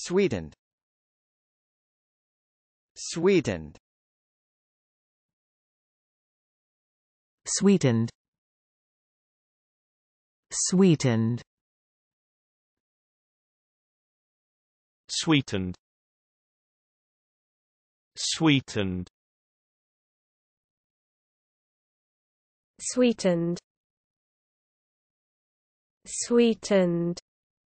Sweetened. Sweetened. Sweetened. Sweetened. Sweetened. Sweetened. Sweetened. Sweetened